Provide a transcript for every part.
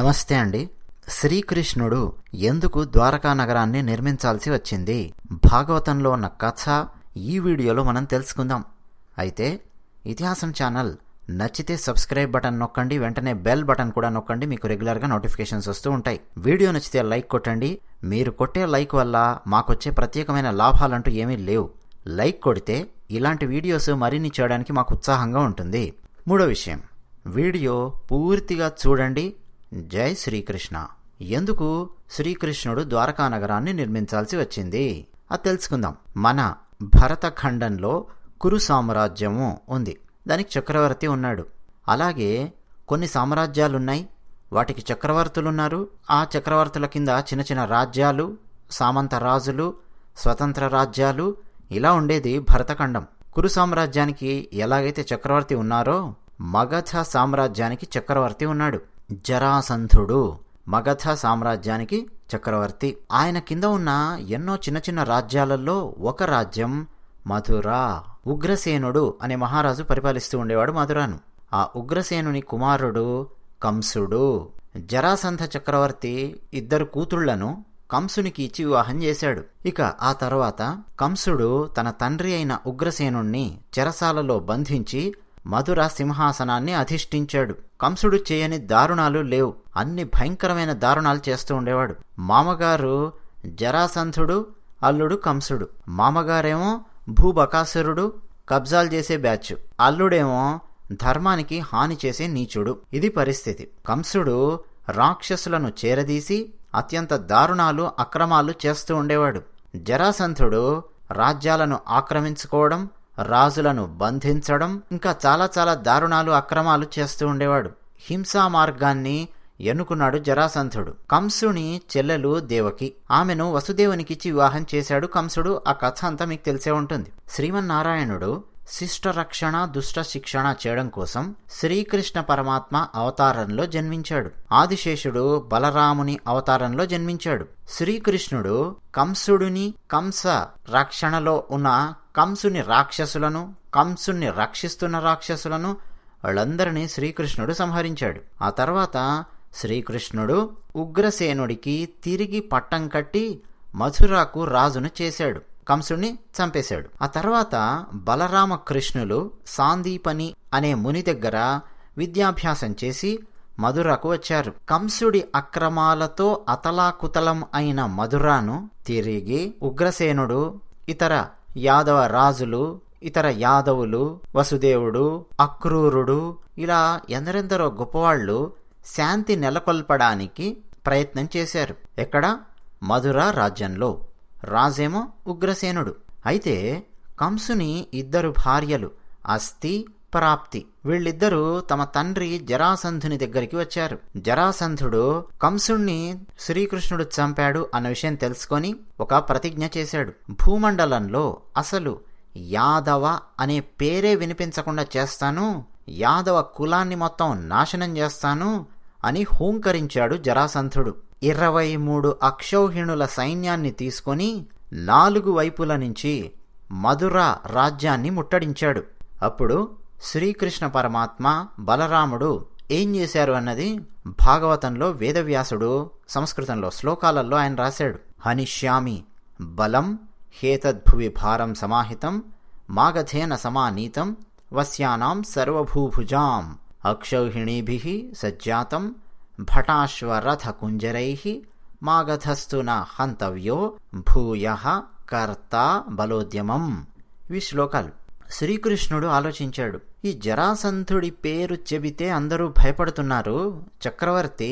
నమస్తే అండి శ్రీకృష్ణుడు ఎందుకు ద్వారకా నగరాన్ని నిర్మించాల్సి వచ్చింది భాగవతంలో ఉన్న కథ ఈ వీడియోలో మనం తెలుసుకుందాం అయితే ఇతిహాసం ఛానల్ నచ్చితే సబ్స్క్రైబ్ బటన్ నొక్కండి వెంటనే బెల్ బటన్ కూడా నొక్కండి మీకు రెగ్యులర్గా నోటిఫికేషన్స్ వస్తూ ఉంటాయి వీడియో నచ్చితే లైక్ కొట్టండి మీరు కొట్టే లైక్ వల్ల మాకొచ్చే ప్రత్యేకమైన లాభాలంటూ ఏమీ లేవు లైక్ కొడితే ఇలాంటి వీడియోస్ మరిన్ని చేయడానికి మాకు ఉత్సాహంగా ఉంటుంది మూడో విషయం వీడియో పూర్తిగా చూడండి జై శ్రీకృష్ణ ఎందుకు శ్రీకృష్ణుడు ద్వారకా నగరాన్ని నిర్మించాల్సి వచ్చింది అది తెలుసుకుందాం మన భరతఖండంలో కురు సామ్రాజ్యము ఉంది దానికి చక్రవర్తి ఉన్నాడు అలాగే కొన్ని సామ్రాజ్యాలున్నాయి వాటికి చక్రవర్తులున్నారు ఆ చక్రవర్తుల కింద చిన్న చిన్న రాజ్యాలు సామంత రాజులు స్వతంత్ర రాజ్యాలు ఇలా ఉండేది భరతఖండం కురు సామ్రాజ్యానికి ఎలాగైతే చక్రవర్తి ఉన్నారో మగధ సామ్రాజ్యానికి చక్రవర్తి ఉన్నాడు జరాసంధుడు మగధ సామ్రాజ్యానికి చక్రవర్తి ఆయన కింద ఉన్న ఎన్నో చిన్న చిన్న రాజ్యాలలో ఒక రాజ్యం మధుర ఉగ్రసేనుడు అనే మహారాజు పరిపాలిస్తూ ఉండేవాడు మధురాను ఆ ఉగ్రసేనుని కుమారుడు కంసుడు జరాసంధ చక్రవర్తి ఇద్దరు కూతుళ్లను కంసునికి ఇచ్చి వివాహం చేశాడు ఇక ఆ తర్వాత కంసుడు తన తండ్రి అయిన ఉగ్రసేనుణ్ణి చెరసాలలో బంధించి మధుర సింహాసనాన్ని అధిష్ఠించాడు కంసుడు చేయని దారుణాలు లేవు అన్ని భయంకరమైన దారుణాలు చేస్తూ ఉండేవాడు మామగారు జరాసంధుడు అల్లుడు కంసుడు మామగారేమో భూబకాసురుడు కబ్జాలు చేసే బ్యాచ్ అల్లుడేమో ధర్మానికి హాని చేసే నీచుడు ఇది పరిస్థితి కంసుడు రాక్షసులను చేరదీసి అత్యంత దారుణాలు అక్రమాలు చేస్తూ ఉండేవాడు జరాసంధుడు రాజ్యాలను ఆక్రమించుకోవడం రాజులను బంధించడం ఇంకా చాలా చాలా దారుణాలు అక్రమాలు చేస్తూ ఉండేవాడు హింసా మార్గాన్ని ఎన్నుకున్నాడు జరాసంధుడు కంసుని చెల్లెలు దేవకి ఆమెను వసుదేవునికిచ్చి వివాహం చేశాడు కంసుడు ఆ కథ అంతా మీకు తెలిసే ఉంటుంది శ్రీమన్నారాయణుడు శిష్ట రక్షణ దుష్ట శిక్షణ చేయడం కోసం శ్రీకృష్ణ పరమాత్మ అవతారంలో జన్మించాడు ఆదిశేషుడు బలరాముని అవతారంలో జన్మించాడు శ్రీకృష్ణుడు కంసుడిని కంస రక్షణలో ఉన్న కంసుని రాక్షసులను కంసుని రక్షిస్తున్న రాక్షసులను వాళ్ళందరినీ శ్రీకృష్ణుడు సంహరించాడు ఆ తర్వాత శ్రీకృష్ణుడు ఉగ్రసేనుడికి తిరిగి పట్టం కట్టి మథురాకు రాజును చేశాడు కంసుణ్ణి చంపేశాడు ఆ తర్వాత బలరామ కృష్ణులు సాందీపని అనే ముని దగ్గర విద్యాభ్యాసం చేసి మధురకు వచ్చారు కంసుడి అక్రమాలతో అతలాకుతలం అయిన మధురాను తిరిగి ఉగ్రసేనుడు ఇతర యాదవ రాజులు ఇతర యాదవులు వసుదేవుడు అక్రూరుడు ఇలా ఎందరెందరో గొప్పవాళ్ళు శాంతి నెలకొల్పడానికి ప్రయత్నం చేశారు ఎక్కడ మధుర రాజ్యంలో రాజేమో ఉగ్రసేనుడు అయితే కంసుని ఇద్దరు భార్యలు అస్థి ప్రాప్తి వీళ్ళిద్దరూ తమ తండ్రి జరాసంధుని దగ్గరికి వచ్చారు జరాసంధుడు కంసుణ్ణి శ్రీకృష్ణుడు చంపాడు అన్న విషయం తెలుసుకొని ఒక ప్రతిజ్ఞ చేశాడు భూమండలంలో అసలు యాదవ అనే పేరే వినిపించకుండా చేస్తాను యాదవ కులాన్ని మొత్తం నాశనం చేస్తాను అని హూంకరించాడు జరాసంధుడు ఇరవై మూడు అక్షౌహిణుల సైన్యాన్ని తీసుకొని నాలుగు వైపుల నుంచి మధుర రాజ్యాన్ని ముట్టడించాడు అప్పుడు శ్రీకృష్ణ పరమాత్మ బలరాముడు ఏం చేశారు అన్నది భాగవతంలో వేదవ్యాసుడు సంస్కృతంలో శ్లోకాలలో ఆయన రాశాడు హనిష్యామి బలం హేతద్భువి భారం సమాహితం మాగధేన సమానీతం వస్యానాం సర్వభూభుజాం అక్షౌహిణీభి సజ్జాతం భటాశ్వరథకుంజరై మాగధస్థు న హంతవ్యో భూయ కర్త బలోద్యమం ఇవి శ్లోకాలు శ్రీకృష్ణుడు ఆలోచించాడు ఈ జరాసంధుడి పేరు చెబితే అందరూ భయపడుతున్నారు చక్రవర్తి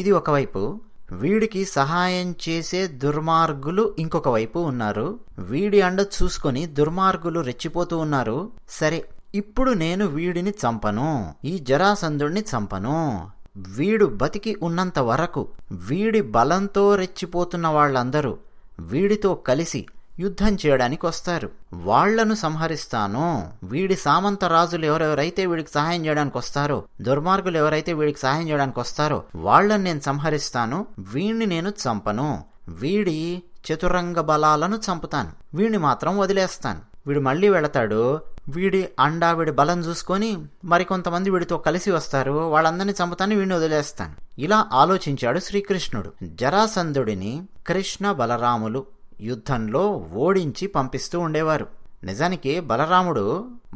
ఇది ఒకవైపు వీడికి సహాయం చేసే దుర్మార్గులు ఇంకొక వైపు ఉన్నారు వీడి అండ చూసుకొని దుర్మార్గులు రెచ్చిపోతూ ఉన్నారు సరే ఇప్పుడు నేను వీడిని చంపను ఈ జరాసంధుడిని చంపను వీడు బతికి ఉన్నంత వరకు వీడి బలంతో రెచ్చిపోతున్న వాళ్ళందరూ వీడితో కలిసి యుద్ధం చేయడానికి వస్తారు వాళ్లను సంహరిస్తాను వీడి సామంత రాజులు ఎవరెవరైతే వీడికి సహాయం చేయడానికి వస్తారో దుర్మార్గులు ఎవరైతే వీడికి సహాయం చేయడానికి వస్తారో వాళ్లను నేను సంహరిస్తాను వీణ్ణి నేను చంపను వీడి చతురంగ బలాలను చంపుతాను వీణ్ణి మాత్రం వదిలేస్తాను వీడు మళ్ళీ వెళతాడు వీడి అండా వీడి బలం చూసుకొని మరికొంతమంది వీడితో కలిసి వస్తారు వాళ్ళందరినీ చంపుతాను వీడిని వదిలేస్తాను ఇలా ఆలోచించాడు శ్రీకృష్ణుడు జరాసంధుడిని కృష్ణ బలరాములు యుద్ధంలో ఓడించి పంపిస్తూ ఉండేవారు నిజానికి బలరాముడు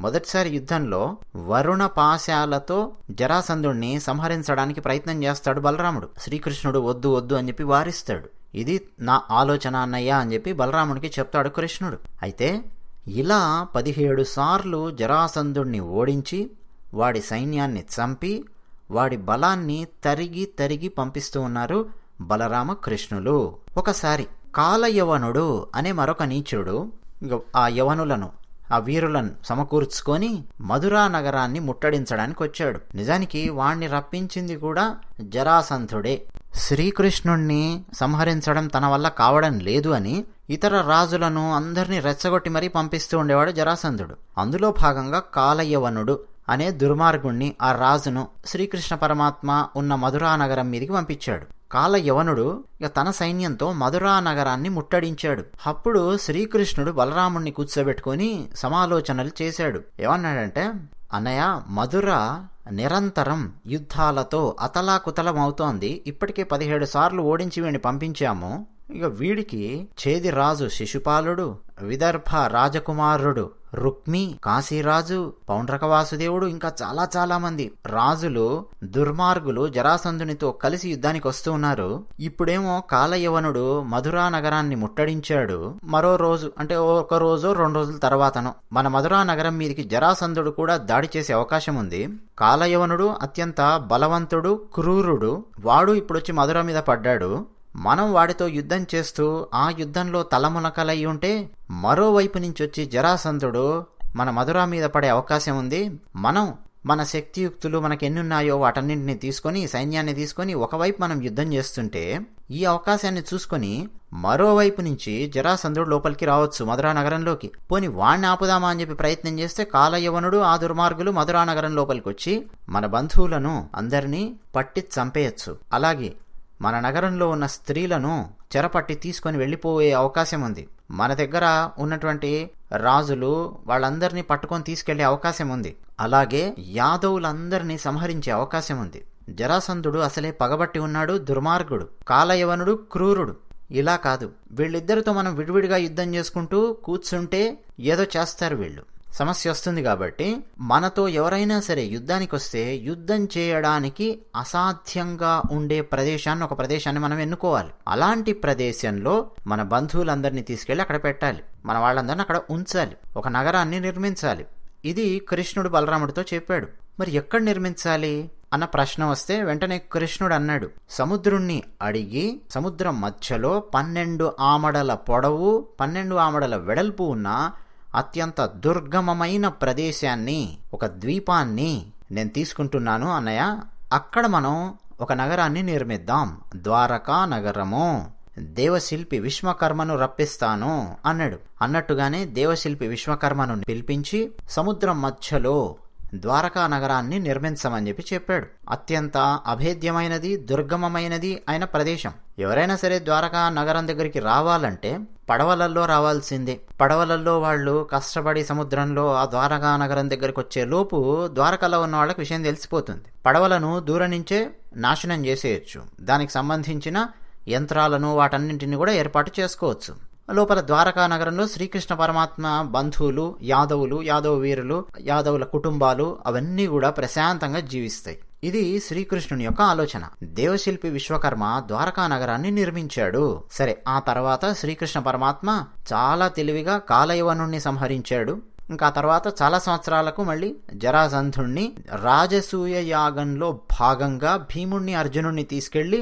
మొదటిసారి యుద్ధంలో వరుణ పాశాలతో జరాసంధుణ్ణి సంహరించడానికి ప్రయత్నం చేస్తాడు బలరాముడు శ్రీకృష్ణుడు వద్దు వద్దు అని చెప్పి వారిస్తాడు ఇది నా ఆలోచన అన్నయ్య అని చెప్పి బలరాముడికి చెప్తాడు కృష్ణుడు అయితే ఇలా పదిహేడు సార్లు జరాసంధుణ్ణి ఓడించి వాడి సైన్యాన్ని చంపి వాడి బలాన్ని తరిగి తరిగి పంపిస్తూ ఉన్నారు బలరామకృష్ణులు ఒకసారి కాలయవనుడు అనే మరొక నీచుడు ఆ యవనులను ఆ వీరులను సమకూర్చుకొని మధురా నగరాన్ని ముట్టడించడానికి వచ్చాడు నిజానికి వాణ్ణి రప్పించింది కూడా జరాసంధుడే శ్రీకృష్ణుణ్ణి సంహరించడం తన వల్ల కావడం లేదు అని ఇతర రాజులను అందరినీ రెచ్చగొట్టి మరీ పంపిస్తూ ఉండేవాడు జరాసంధుడు అందులో భాగంగా కాలయవనుడు అనే దుర్మార్గుణ్ణి ఆ రాజును శ్రీకృష్ణ పరమాత్మ ఉన్న మధురా నగరం మీదికి పంపించాడు కాల యవనుడు ఇక తన సైన్యంతో మధురా నగరాన్ని ముట్టడించాడు అప్పుడు శ్రీకృష్ణుడు బలరాముణ్ణి కూర్చోబెట్టుకుని సమాలోచనలు చేశాడు ఏమన్నాడంటే అన్నయ్య మధుర నిరంతరం యుద్ధాలతో అతలాకుతలమవుతోంది ఇప్పటికే పదిహేడు సార్లు ఓడించి వీడిని పంపించాము ఇక వీడికి చేది రాజు శిశుపాలుడు విదర్భ రాజకుమారుడు రుక్మి కాశీరాజు పౌండ్రక వాసుదేవుడు ఇంకా చాలా చాలా మంది రాజులు దుర్మార్గులు జరాసంధునితో కలిసి యుద్ధానికి వస్తూ ఉన్నారు ఇప్పుడేమో కాలయవనుడు మధురా నగరాన్ని ముట్టడించాడు మరో రోజు అంటే ఒక రోజు రెండు రోజుల తర్వాతను మన మధురా నగరం మీదకి జరాసంధుడు కూడా దాడి చేసే అవకాశం ఉంది కాలయవనుడు అత్యంత బలవంతుడు క్రూరుడు వాడు ఇప్పుడొచ్చి మధుర మీద పడ్డాడు మనం వాడితో యుద్ధం చేస్తూ ఆ యుద్ధంలో తలమునకలయి ఉంటే మరోవైపు నుంచొచ్చి జరాసంధుడు మన మధురా మీద పడే అవకాశం ఉంది మనం మన శక్తియుక్తులు మనకు ఎన్నున్నాయో వాటన్నింటిని తీసుకొని సైన్యాన్ని తీసుకొని ఒకవైపు మనం యుద్ధం చేస్తుంటే ఈ అవకాశాన్ని చూసుకొని మరోవైపు నుంచి జరాసంధుడు లోపలికి రావచ్చు మధురా నగరంలోకి పోని వాణ్ణి ఆపుదామా అని చెప్పి ప్రయత్నం చేస్తే కాలయవనుడు ఆ దుర్మార్గులు మధురా నగరం లోపలికి వచ్చి మన బంధువులను అందరినీ పట్టి చంపేయచ్చు అలాగే మన నగరంలో ఉన్న స్త్రీలను చెరపట్టి తీసుకొని వెళ్ళిపోయే అవకాశం ఉంది మన దగ్గర ఉన్నటువంటి రాజులు వాళ్ళందరినీ పట్టుకొని తీసుకెళ్లే అవకాశం ఉంది అలాగే యాదవులందరినీ సంహరించే అవకాశం ఉంది జరాసంధుడు అసలే పగబట్టి ఉన్నాడు దుర్మార్గుడు కాలయవనుడు క్రూరుడు ఇలా కాదు వీళ్ళిద్దరితో మనం విడివిడిగా యుద్ధం చేసుకుంటూ కూర్చుంటే ఏదో చేస్తారు వీళ్ళు సమస్య వస్తుంది కాబట్టి మనతో ఎవరైనా సరే యుద్ధానికి వస్తే యుద్ధం చేయడానికి అసాధ్యంగా ఉండే ప్రదేశాన్ని ఒక ప్రదేశాన్ని మనం ఎన్నుకోవాలి అలాంటి ప్రదేశంలో మన బంధువులందరినీ తీసుకెళ్లి అక్కడ పెట్టాలి మన వాళ్ళందరినీ అక్కడ ఉంచాలి ఒక నగరాన్ని నిర్మించాలి ఇది కృష్ణుడు బలరాముడితో చెప్పాడు మరి ఎక్కడ నిర్మించాలి అన్న ప్రశ్న వస్తే వెంటనే కృష్ణుడు అన్నాడు సముద్రుణ్ణి అడిగి సముద్రం మధ్యలో పన్నెండు ఆమడల పొడవు పన్నెండు ఆమడల వెడల్పు ఉన్న అత్యంత దుర్గమమైన ప్రదేశాన్ని ఒక ద్వీపాన్ని నేను తీసుకుంటున్నాను అన్నయ్య అక్కడ మనం ఒక నగరాన్ని నిర్మిద్దాం ద్వారకా నగరము దేవశిల్పి విశ్వకర్మను రప్పిస్తాను అన్నాడు అన్నట్టుగానే దేవశిల్పి విశ్వకర్మను పిలిపించి సముద్రం మధ్యలో ద్వారకా నగరాన్ని నిర్మించమని చెప్పి చెప్పాడు అత్యంత అభేద్యమైనది దుర్గమమైనది అయిన ప్రదేశం ఎవరైనా సరే ద్వారకా నగరం దగ్గరికి రావాలంటే పడవలల్లో రావాల్సిందే పడవలల్లో వాళ్ళు కష్టపడి సముద్రంలో ఆ ద్వారకా నగరం దగ్గరికి వచ్చే లోపు ద్వారకలో ఉన్న వాళ్ళకి విషయం తెలిసిపోతుంది పడవలను దూరం నుంచే నాశనం చేసేయచ్చు దానికి సంబంధించిన యంత్రాలను వాటన్నింటినీ కూడా ఏర్పాటు చేసుకోవచ్చు లోపల ద్వారకా నగరంలో శ్రీకృష్ణ పరమాత్మ బంధువులు యాదవులు యాదవ వీరులు యాదవుల కుటుంబాలు అవన్నీ కూడా ప్రశాంతంగా జీవిస్తాయి ఇది శ్రీకృష్ణుని యొక్క ఆలోచన దేవశిల్పి విశ్వకర్మ ద్వారకా నగరాన్ని నిర్మించాడు సరే ఆ తర్వాత శ్రీకృష్ణ పరమాత్మ చాలా తెలివిగా కాలయవనుణ్ణి సంహరించాడు ఇంకా తర్వాత చాలా సంవత్సరాలకు మళ్ళీ జరాసంధుణ్ణి రాజసూయ యాగంలో భాగంగా భీముణ్ణి అర్జునుణ్ణి తీసుకెళ్లి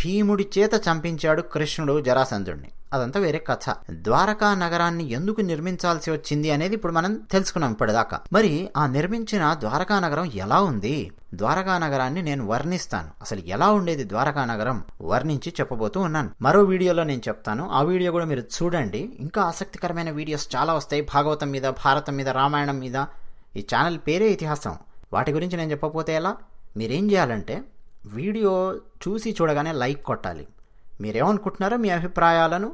భీముడి చేత చంపించాడు కృష్ణుడు జరాసంధుణ్ణి అదంతా వేరే కథ ద్వారకా నగరాన్ని ఎందుకు నిర్మించాల్సి వచ్చింది అనేది ఇప్పుడు మనం తెలుసుకున్నాం ఇప్పటిదాకా మరి ఆ నిర్మించిన ద్వారకా నగరం ఎలా ఉంది ద్వారకా నగరాన్ని నేను వర్ణిస్తాను అసలు ఎలా ఉండేది ద్వారకా నగరం వర్ణించి చెప్పబోతూ ఉన్నాను మరో వీడియోలో నేను చెప్తాను ఆ వీడియో కూడా మీరు చూడండి ఇంకా ఆసక్తికరమైన వీడియోస్ చాలా వస్తాయి భాగవతం మీద భారతం మీద రామాయణం మీద ఈ ఛానల్ పేరే ఇతిహాసం వాటి గురించి నేను చెప్పపోతే ఎలా మీరేం చేయాలంటే వీడియో చూసి చూడగానే లైక్ కొట్టాలి మీరేమనుకుంటున్నారో మీ అభిప్రాయాలను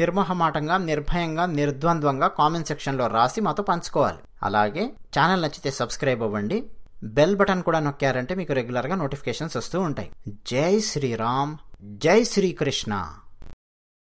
నిర్మోహమాటంగా నిర్భయంగా నిర్ద్వంద్వంగా కామెంట్ సెక్షన్లో రాసి మాతో పంచుకోవాలి అలాగే ఛానల్ నచ్చితే సబ్స్క్రైబ్ అవ్వండి బెల్ బటన్ కూడా నొక్కారంటే మీకు రెగ్యులర్గా నోటిఫికేషన్స్ వస్తూ ఉంటాయి జై శ్రీరామ్ జై శ్రీకృష్ణ